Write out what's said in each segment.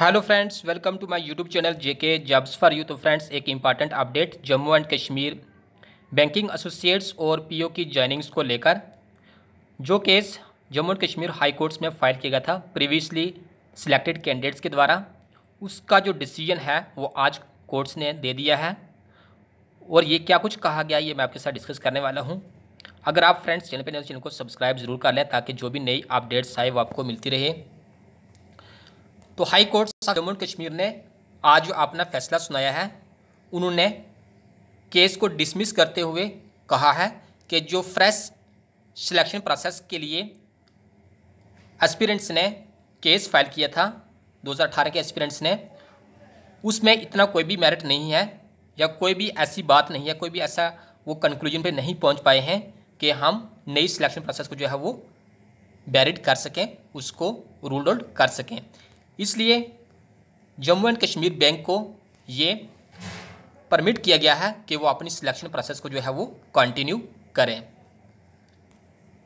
hello friends welcome to my YouTube channel JK jobs for you तो friends एक important update Jammu and Kashmir banking associates और PO की joinings को लेकर जो case Jammu and Kashmir high courts में फाइल किया गया था प्रीवियसली सिलेक्टेड कैंडिडेट्स के द्वारा उसका जो डिसीजन है वो आज कोर्ट्स ने दे दिया है और ये क्या कुछ कहा गया ये मैं आपके साथ डिस्कस करने वाला हूँ अगर आप फ्रेंड्स चैनल पर चैनल को सब्सक्राइब जरूर कर लें ताकि जो भी नई अपडेट्स आए वो आपको मिलती रहे तो high court Jammu and Kashmir ने आज जो अपना फैसला सुनाया है उन्होंने केस को डिसमिस करते हुए कहा है कि जो फ्रेश सिलेक्शन प्रोसेस के लिए एस्पिरेंट्स ने केस फाइल किया था 2018 के एस्पिरेंट्स ने उसमें इतना कोई भी मेरिट नहीं है या कोई भी ऐसी बात नहीं है कोई भी ऐसा वो कंक्लूजन पे नहीं पहुंच पाए हैं कि हम नई सिलेक्शन प्रोसेस को जो है वो बैरिड कर सकें उसको रूल आउट कर सकें इसलिए जम्मू एंड कश्मीर बैंक को ये परमिट किया गया है कि वो अपनी सिलेक्शन प्रोसेस को जो है वो कंटिन्यू करें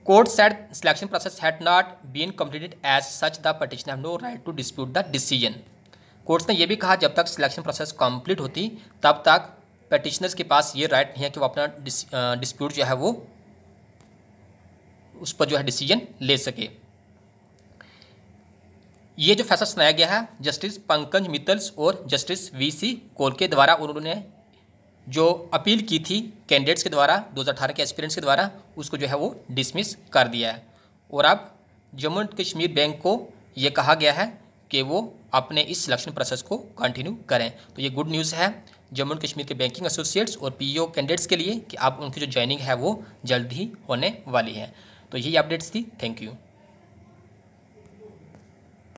court set selection process had not been completed as such the petition have no right to dispute the decision courts ने यह भी कहा जब तक सिलेक्शन प्रोसेस कंप्लीट होती तब तक पटिशनर्स के पास ये राइट नहीं है कि वो अपना डिस्प्यूट जो है वो उस पर जो है डिसीजन ले सके ये जो फैसला सुनाया गया है जस्टिस पंकज मित्तल्स और जस्टिस वी सी कोल के द्वारा उन्होंने जो अपील की थी कैंडिडेट्स के द्वारा 2018 के एक्सपीरियंस के द्वारा उसको जो है वो डिसमिस कर दिया है और अब जम्मू एंड कश्मीर बैंक को ये कहा गया है कि वो अपने इस सिलेक्शन प्रोसेस को कंटिन्यू करें तो ये गुड न्यूज़ है जम्मू एंड कश्मीर के बैंकिंग एसोसिएट्स और ओ कैंडिडेट्स e के लिए कि अब उनकी जो ज्वाइनिंग है वो जल्द ही होने वाली है तो यही अपडेट्स थी थैंक यू